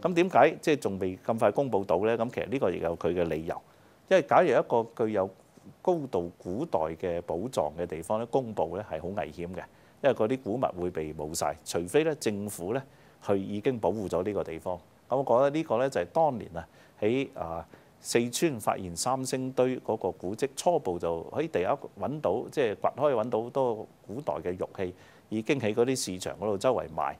咁點解即係仲未咁快公佈到呢？咁其實呢個亦有佢嘅理由，因為假如一個具有高度古代嘅寶藏嘅地方咧，公佈咧係好危險嘅，因為嗰啲古物會被冇晒。除非咧政府咧，佢已經保護咗呢個地方。咁我覺得呢個咧就係當年啊喺啊四川發現三星堆嗰個古蹟，初步就喺地下揾到，即係掘開揾到好多古代嘅玉器，已經喺嗰啲市場嗰度周圍賣。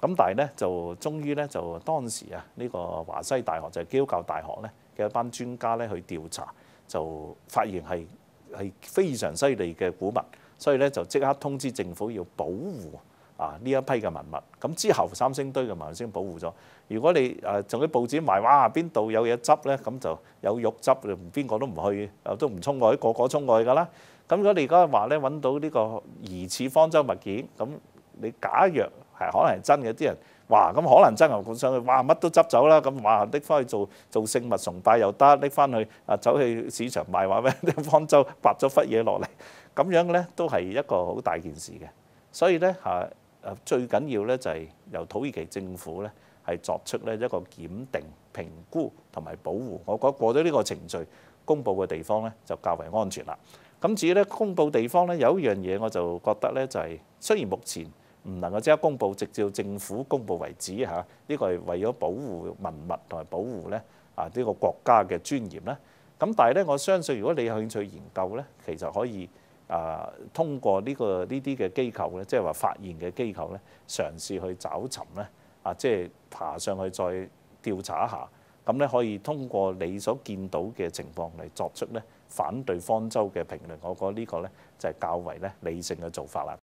咁但係咧就終於咧就當時啊呢個華西大學就係督教大學咧嘅一班專家咧去調查，就發現係係非常犀利嘅古物，所以咧就即刻通知政府要保護啊呢一批嘅文物。咁之後三星堆嘅文物先保護咗。如果你誒仲啲報紙埋，哇邊度有嘢執咧，咁就有肉執，邊個都唔去，都唔衝外，個個衝外㗎啦。咁如果你而家話咧揾到呢個疑似方舟物件，咁你假若，係可能係真嘅，啲人話咁可能真牛股上去，哇乜都執走啦，咁哇拎翻去做做聖物崇拜又得，拎翻去啊走去市場賣話咩？啲方舟拔咗忽嘢落嚟，咁樣咧都係一個好大件事嘅。所以咧嚇誒最緊要咧就係由土耳其政府咧係作出咧一個檢定、評估同埋保護。我覺得過咗呢個程序，公布嘅地方咧就較為安全啦。咁至於咧公布地方咧有一樣嘢，我就覺得咧就係雖然目前。唔能夠即刻公布，直至政府公布為止嚇。呢個係為咗保護文物同埋保護咧啊呢個國家嘅尊嚴咧。咁但係咧，我相信如果你有興趣研究咧，其實可以啊通過呢個呢啲嘅機構咧，即係話發現嘅機構咧，嘗試去找尋咧啊，即係爬上去再調查一下。咁咧，可以通過你所見到嘅情況嚟作出咧反對方舟嘅評論。我覺得呢個咧就係較為咧理性嘅做法啦。